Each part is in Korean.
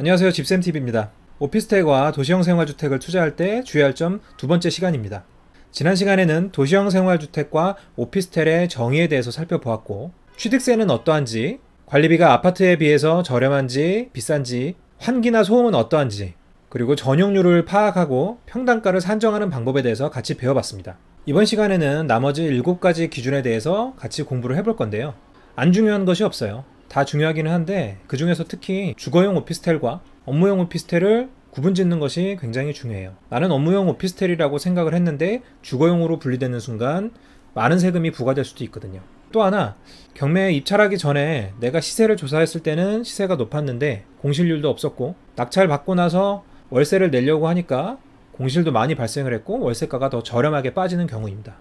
안녕하세요 집샘TV입니다. 오피스텔과 도시형 생활주택을 투자할 때 주의할 점 두 번째 시간입니다. 지난 시간에는 도시형 생활주택과 오피스텔의 정의에 대해서 살펴보았고 취득세는 어떠한지, 관리비가 아파트에 비해서 저렴한지 비싼지, 환기나 소음은 어떠한지, 그리고 전용률을 파악하고 평당가를 산정하는 방법에 대해서 같이 배워봤습니다. 이번 시간에는 나머지 7가지 기준에 대해서 같이 공부를 해볼 건데요. 안 중요한 것이 없어요. 다 중요하기는 한데 그 중에서 특히 주거용 오피스텔과 업무용 오피스텔을 구분 짓는 것이 굉장히 중요해요. 나는 업무용 오피스텔이라고 생각을 했는데 주거용으로 분리되는 순간 많은 세금이 부과될 수도 있거든요. 또 하나 경매에 입찰하기 전에 내가 시세를 조사했을 때는 시세가 높았는데 공실률도 없었고 낙찰 받고 나서 월세를 내려고 하니까 공실도 많이 발생을 했고 월세가가 더 저렴하게 빠지는 경우입니다.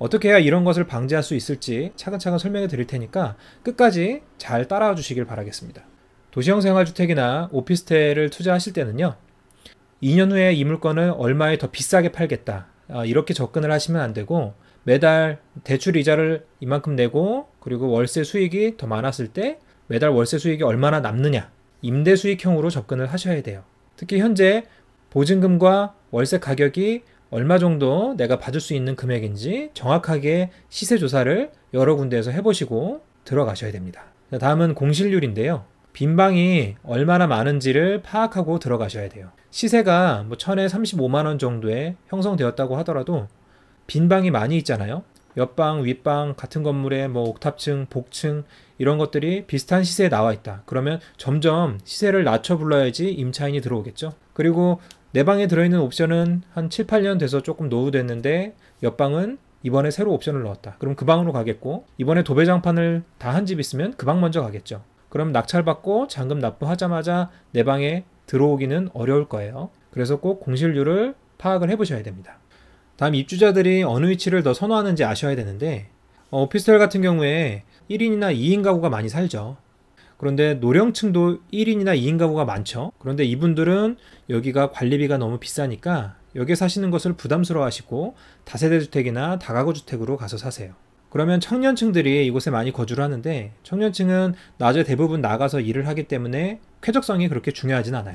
어떻게 해야 이런 것을 방지할 수 있을지 차근차근 설명해 드릴 테니까 끝까지 잘 따라와 주시길 바라겠습니다. 도시형 생활주택이나 오피스텔을 투자하실 때는요. 2년 후에 이 물건을 얼마에 더 비싸게 팔겠다. 아, 이렇게 접근을 하시면 안 되고 매달 대출 이자를 이만큼 내고 그리고 월세 수익이 더 많았을 때 매달 월세 수익이 얼마나 남느냐 임대 수익형으로 접근을 하셔야 돼요. 특히 현재 보증금과 월세 가격이 얼마 정도 내가 받을 수 있는 금액인지 정확하게 시세 조사를 여러 군데에서 해보시고 들어가셔야 됩니다. 다음은 공실률인데요. 빈방이 얼마나 많은지를 파악하고 들어가셔야 돼요. 시세가 뭐 천에 35만원 정도에 형성되었다고 하더라도 빈방이 많이 있잖아요. 옆방, 윗방, 같은 건물에 뭐 옥탑층, 복층 이런 것들이 비슷한 시세에 나와 있다. 그러면 점점 시세를 낮춰 불러야지 임차인이 들어오겠죠. 그리고 내 방에 들어있는 옵션은 한 7, 8년 돼서 조금 노후됐는데 옆방은 이번에 새로 옵션을 넣었다. 그럼 그 방으로 가겠고 이번에 도배장판을 다 한 집 있으면 그 방 먼저 가겠죠. 그럼 낙찰받고 잔금 납부하자마자 내 방에 들어오기는 어려울 거예요. 그래서 꼭 공실률을 파악을 해보셔야 됩니다. 다음 입주자들이 어느 위치를 더 선호하는지 아셔야 되는데 어, 오피스텔 같은 경우에 1인이나 2인 가구가 많이 살죠. 그런데 노령층도 1인이나 2인 가구가 많죠. 그런데 이분들은 여기가 관리비가 너무 비싸니까 여기에 사시는 것을 부담스러워 하시고 다세대 주택이나 다가구 주택으로 가서 사세요. 그러면 청년층들이 이곳에 많이 거주를 하는데 청년층은 낮에 대부분 나가서 일을 하기 때문에 쾌적성이 그렇게 중요하진 않아요.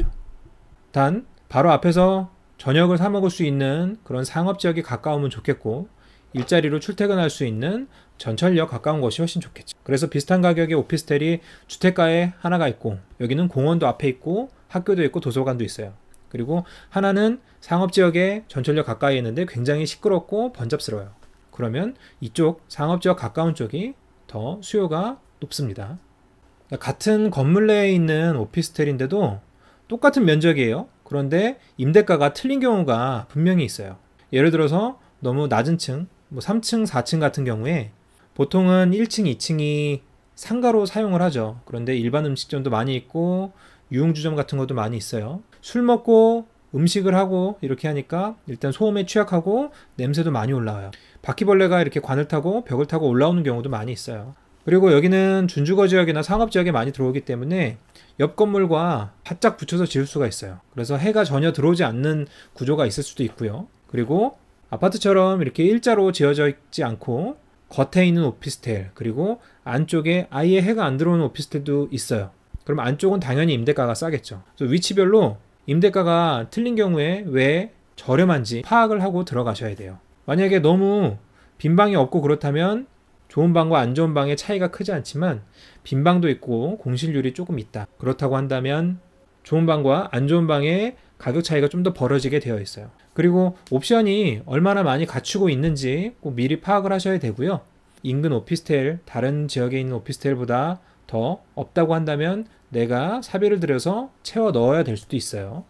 단 바로 앞에서 저녁을 사 먹을 수 있는 그런 상업 지역이 가까우면 좋겠고 일자리로 출퇴근할 수 있는 전철역 가까운 곳이 훨씬 좋겠죠. 그래서 비슷한 가격의 오피스텔이 주택가에 하나가 있고 여기는 공원도 앞에 있고 학교도 있고 도서관도 있어요. 그리고 하나는 상업지역에 전철역 가까이 있는데 굉장히 시끄럽고 번잡스러워요. 그러면 이쪽 상업지역 가까운 쪽이 더 수요가 높습니다. 같은 건물 내에 있는 오피스텔인데도 똑같은 면적이에요. 그런데 임대가가 틀린 경우가 분명히 있어요. 예를 들어서 너무 낮은 층, 뭐 3층, 4층 같은 경우에 보통은 1층, 2층이 상가로 사용을 하죠. 그런데 일반 음식점도 많이 있고 유흥주점 같은 것도 많이 있어요. 술 먹고 음식을 하고 이렇게 하니까 일단 소음에 취약하고 냄새도 많이 올라와요. 바퀴벌레가 이렇게 관을 타고 벽을 타고 올라오는 경우도 많이 있어요. 그리고 여기는 준주거 지역이나 상업 지역에 많이 들어오기 때문에 옆 건물과 바짝 붙여서 지을 수가 있어요. 그래서 해가 전혀 들어오지 않는 구조가 있을 수도 있고요. 그리고 아파트처럼 이렇게 일자로 지어져 있지 않고 겉에 있는 오피스텔 그리고 안쪽에 아예 해가 안 들어오는 오피스텔도 있어요. 그럼 안쪽은 당연히 임대가가 싸겠죠. 위치별로 임대가가 틀린 경우에 왜 저렴한지 파악을 하고 들어가셔야 돼요. 만약에 너무 빈 방이 없고 그렇다면 좋은 방과 안 좋은 방의 차이가 크지 않지만 빈 방도 있고 공실률이 조금 있다. 그렇다고 한다면 좋은 방과 안 좋은 방의 가격 차이가 좀 더 벌어지게 되어 있어요. 그리고 옵션이 얼마나 많이 갖추고 있는지 꼭 미리 파악을 하셔야 되고요. 인근 오피스텔, 다른 지역에 있는 오피스텔보다 더 없다고 한다면 내가 사비를 들여서 채워 넣어야 될 수도 있어요.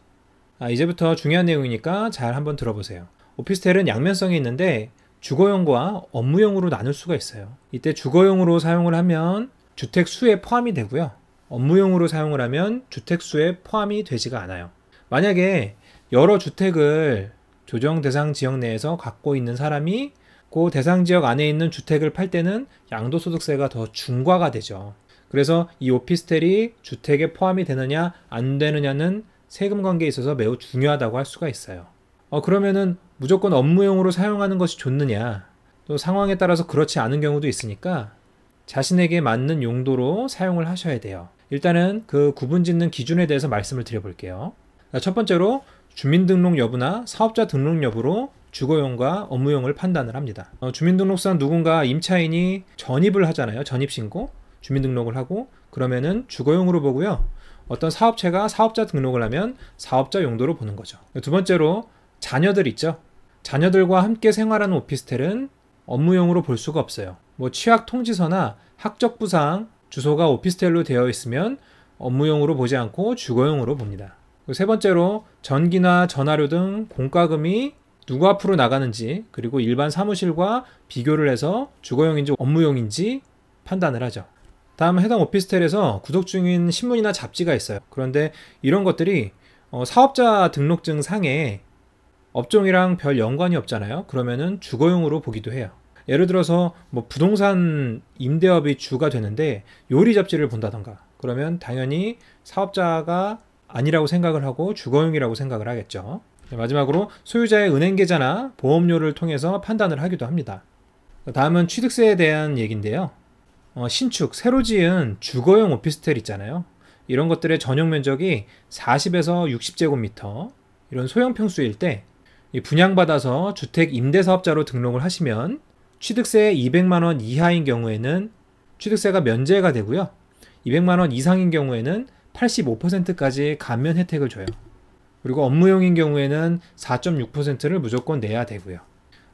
아, 이제부터 중요한 내용이니까 잘 한번 들어보세요. 오피스텔은 양면성이 있는데 주거용과 업무용으로 나눌 수가 있어요. 이때 주거용으로 사용을 하면 주택 수에 포함이 되고요. 업무용으로 사용을 하면 주택 수에 포함이 되지가 않아요. 만약에 여러 주택을 조정 대상 지역 내에서 갖고 있는 사람이 그 대상 지역 안에 있는 주택을 팔 때는 양도소득세가 더 중과가 되죠. 그래서 이 오피스텔이 주택에 포함이 되느냐 안 되느냐는 세금 관계에 있어서 매우 중요하다고 할 수가 있어요. 어, 그러면은 무조건 업무용으로 사용하는 것이 좋느냐 또 상황에 따라서 그렇지 않은 경우도 있으니까 자신에게 맞는 용도로 사용을 하셔야 돼요. 일단은 그 구분 짓는 기준에 대해서 말씀을 드려볼게요. 첫 번째로 주민등록 여부나 사업자 등록 여부로 주거용과 업무용을 판단을 합니다. 어, 주민등록상 누군가 임차인이 전입을 하잖아요. 전입신고. 주민등록을 하고 그러면은 주거용으로 보고요. 어떤 사업체가 사업자 등록을 하면 사업자 용도로 보는 거죠. 두 번째로 자녀들 있죠. 자녀들과 함께 생활하는 오피스텔은 업무용으로 볼 수가 없어요. 뭐 취약 통지서나 학적 부상 주소가 오피스텔로 되어 있으면 업무용으로 보지 않고 주거용으로 봅니다. 세 번째로 전기나 전화료 등 공과금이 누구 앞으로 나가는지 그리고 일반 사무실과 비교를 해서 주거용인지 업무용인지 판단을 하죠. 다음 해당 오피스텔에서 구독 중인 신문이나 잡지가 있어요. 그런데 이런 것들이 어, 사업자 등록증 상에 업종이랑 별 연관이 없잖아요. 그러면은 주거용으로 보기도 해요. 예를 들어서 뭐 부동산 임대업이 주가 되는데 요리 잡지를 본다던가 그러면 당연히 사업자가 아니라고 생각을 하고 주거용이라고 생각을 하겠죠. 네, 마지막으로 소유자의 은행 계좌나 보험료를 통해서 판단을 하기도 합니다. 다음은 취득세에 대한 얘기인데요. 어, 신축, 새로 지은 주거용 오피스텔 있잖아요. 이런 것들의 전용 면적이 40에서 60제곱미터, 이런 소형 평수일 때 분양받아서 주택 임대사업자로 등록을 하시면 취득세 200만원 이하인 경우에는 취득세가 면제가 되고요. 200만원 이상인 경우에는 85%까지 감면 혜택을 줘요. 그리고 업무용인 경우에는 4.6%를 무조건 내야 되고요.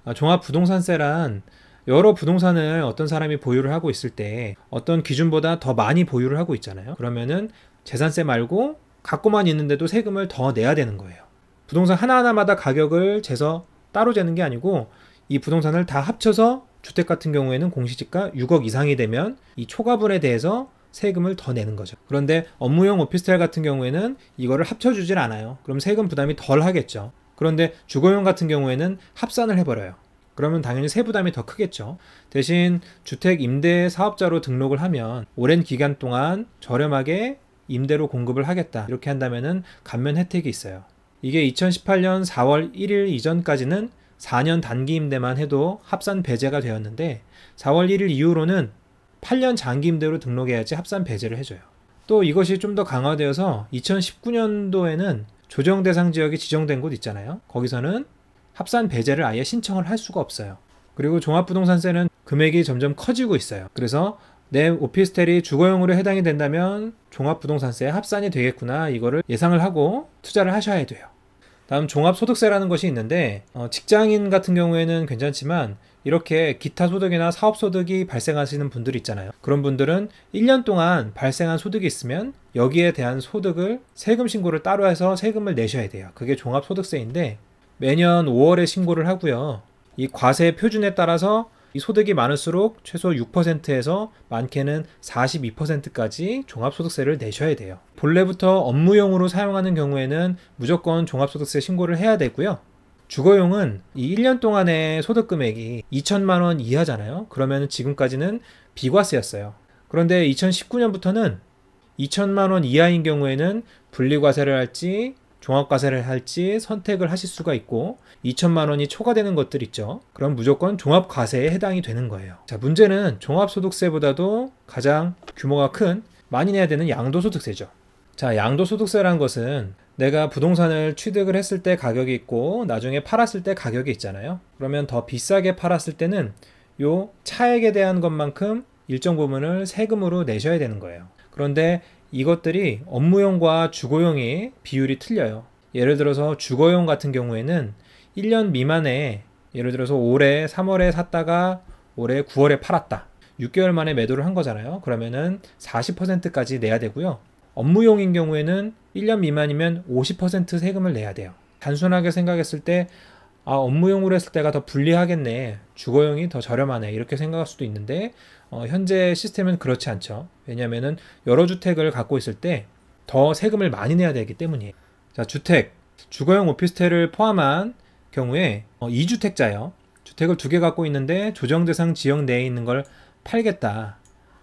아, 종합부동산세란 여러 부동산을 어떤 사람이 보유를 하고 있을 때 어떤 기준보다 더 많이 보유를 하고 있잖아요. 그러면은 재산세 말고 갖고만 있는데도 세금을 더 내야 되는 거예요. 부동산 하나하나마다 가격을 재서 따로 재는 게 아니고 이 부동산을 다 합쳐서 주택 같은 경우에는 공시지가 6억 이상이 되면 이 초과분에 대해서 세금을 더 내는 거죠. 그런데 업무용 오피스텔 같은 경우에는 이거를 합쳐주질 않아요. 그럼 세금 부담이 덜 하겠죠. 그런데 주거용 같은 경우에는 합산을 해버려요. 그러면 당연히 세부담이 더 크겠죠. 대신 주택 임대 사업자로 등록을 하면 오랜 기간 동안 저렴하게 임대로 공급을 하겠다. 이렇게 한다면은 감면 혜택이 있어요. 이게 2018년 4월 1일 이전까지는 4년 단기 임대만 해도 합산 배제가 되었는데 4월 1일 이후로는 8년 장기 임대로 등록해야지 합산 배제를 해줘요. 또 이것이 좀 더 강화되어서 2019년도에는 조정 대상 지역이 지정된 곳 있잖아요. 거기서는 합산 배제를 아예 신청을 할 수가 없어요. 그리고 종합부동산세는 금액이 점점 커지고 있어요. 그래서 내 오피스텔이 주거용으로 해당이 된다면 종합부동산세 합산이 되겠구나 이거를 예상을 하고 투자를 하셔야 돼요. 다음 종합소득세라는 것이 있는데 어, 직장인 같은 경우에는 괜찮지만 이렇게 기타 소득이나 사업 소득이 발생하시는 분들 있잖아요. 그런 분들은 1년 동안 발생한 소득이 있으면 여기에 대한 소득을 세금 신고를 따로 해서 세금을 내셔야 돼요. 그게 종합소득세인데 매년 5월에 신고를 하고요. 이 과세 표준에 따라서 이 소득이 많을수록 최소 6%에서 많게는 42%까지 종합소득세를 내셔야 돼요. 본래부터 업무용으로 사용하는 경우에는 무조건 종합소득세 신고를 해야 되고요. 주거용은 이 1년 동안의 소득 금액이 2천만 원 이하잖아요. 그러면 지금까지는 비과세였어요. 그런데 2019년부터는 2천만 원 이하인 경우에는 분리과세를 할지 종합과세를 할지 선택을 하실 수가 있고 2천만 원이 초과되는 것들 있죠. 그럼 무조건 종합과세에 해당이 되는 거예요. 자 문제는 종합소득세보다도 가장 규모가 큰 많이 내야 되는 양도소득세죠. 자 양도소득세란 것은 내가 부동산을 취득을 했을 때 가격이 있고 나중에 팔았을 때 가격이 있잖아요. 그러면 더 비싸게 팔았을 때는 요 차액에 대한 것만큼 일정 부분을 세금으로 내셔야 되는 거예요. 그런데 이것들이 업무용과 주거용의 비율이 틀려요. 예를 들어서 주거용 같은 경우에는 1년 미만에 예를 들어서 올해 3월에 샀다가 올해 9월에 팔았다. 6개월 만에 매도를 한 거잖아요. 그러면은 40%까지 내야 되고요. 업무용인 경우에는 1년 미만이면 50% 세금을 내야 돼요. 단순하게 생각했을 때 아, 업무용으로 했을 때가 더 불리하겠네. 주거용이 더 저렴하네. 이렇게 생각할 수도 있는데, 어, 현재 시스템은 그렇지 않죠. 왜냐면은 여러 주택을 갖고 있을 때 더 세금을 많이 내야 되기 때문이에요. 자, 주택. 주거용 오피스텔을 포함한 경우에 어, 2주택자요. 주택을 두 개 갖고 있는데 조정대상 지역 내에 있는 걸 팔겠다.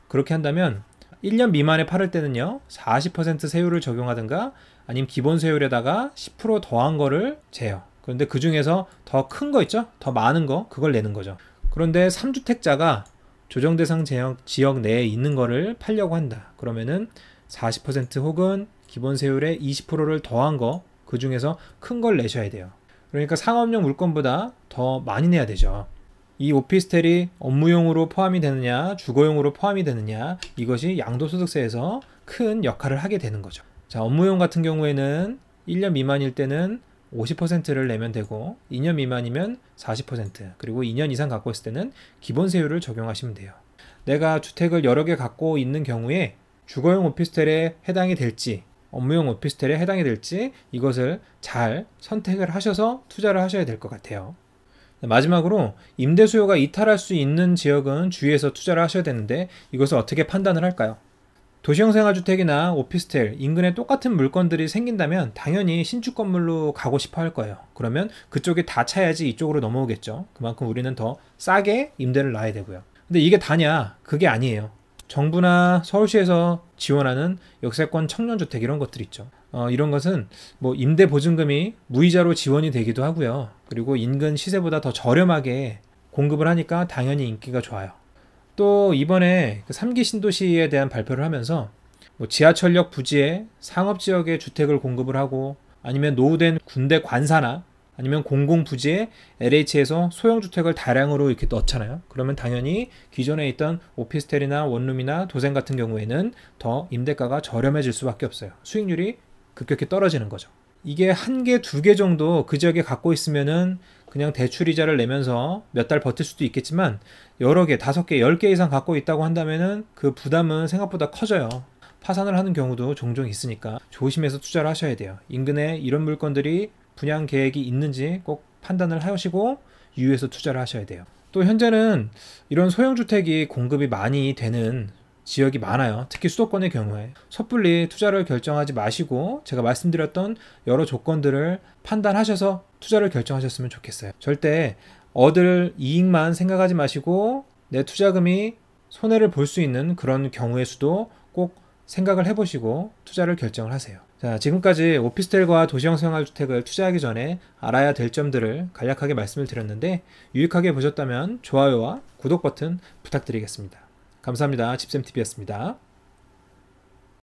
그렇게 한다면 1년 미만에 팔을 때는요, 40% 세율을 적용하든가 아니면 기본 세율에다가 10% 더한 거를 재요. 그런데 그 중에서 더 큰 거 있죠? 더 많은 거 그걸 내는 거죠. 그런데 3주택자가 조정 대상 지역, 지역 내에 있는 거를 팔려고 한다. 그러면은 40% 혹은 기본 세율의 20%를 더한 거 그 중에서 큰 걸 내셔야 돼요. 그러니까 상업용 물건보다 더 많이 내야 되죠. 이 오피스텔이 업무용으로 포함이 되느냐, 주거용으로 포함이 되느냐, 이것이 양도소득세에서 큰 역할을 하게 되는 거죠. 자, 업무용 같은 경우에는 1년 미만일 때는 50%를 내면 되고 2년 미만이면 40% 그리고 2년 이상 갖고 있을 때는 기본 세율을 적용하시면 돼요. 내가 주택을 여러 개 갖고 있는 경우에 주거용 오피스텔에 해당이 될지 업무용 오피스텔에 해당이 될지 이것을 잘 선택을 하셔서 투자를 하셔야 될 것 같아요. 마지막으로 임대 수요가 이탈할 수 있는 지역은 주위에서 투자를 하셔야 되는데 이것을 어떻게 판단을 할까요? 도시형 생활주택이나 오피스텔 인근에 똑같은 물건들이 생긴다면 당연히 신축 건물로 가고 싶어 할 거예요. 그러면 그쪽이 다 차야지 이쪽으로 넘어오겠죠. 그만큼 우리는 더 싸게 임대를 놔야 되고요. 근데 이게 다냐? 그게 아니에요. 정부나 서울시에서 지원하는 역세권 청년주택 이런 것들 있죠. 어, 이런 것은 뭐 임대 보증금이 무이자로 지원이 되기도 하고요. 그리고 인근 시세보다 더 저렴하게 공급을 하니까 당연히 인기가 좋아요. 또 이번에 그 3기 신도시에 대한 발표를 하면서 뭐 지하철역 부지에 상업 지역에 주택을 공급을 하고 아니면 노후된 군대 관사나 아니면 공공 부지에 LH에서 소형 주택을 다량으로 이렇게 넣잖아요. 그러면 당연히 기존에 있던 오피스텔이나 원룸이나 도생 같은 경우에는 더 임대가가 저렴해질 수밖에 없어요. 수익률이 급격히 떨어지는 거죠. 이게 한 개, 두 개 정도 그 지역에 갖고 있으면은 그냥 대출 이자를 내면서 몇 달 버틸 수도 있겠지만 여러 개, 다섯 개, 열 개 이상 갖고 있다고 한다면은 그 부담은 생각보다 커져요. 파산을 하는 경우도 종종 있으니까 조심해서 투자를 하셔야 돼요. 인근에 이런 물건들이 분양 계획이 있는지 꼭 판단을 하시고 유의해서 투자를 하셔야 돼요. 또 현재는 이런 소형 주택이 공급이 많이 되는 지역이 많아요. 특히 수도권의 경우에 섣불리 투자를 결정하지 마시고 제가 말씀드렸던 여러 조건들을 판단하셔서 투자를 결정하셨으면 좋겠어요. 절대 얻을 이익만 생각하지 마시고 내 투자금이 손해를 볼 수 있는 그런 경우의 수도 꼭 생각을 해보시고 투자를 결정을 하세요. 자, 지금까지 오피스텔과 도시형 생활주택을 투자하기 전에 알아야 될 점들을 간략하게 말씀을 드렸는데 유익하게 보셨다면 좋아요와 구독 버튼 부탁드리겠습니다. 감사합니다. 집쌤TV였습니다.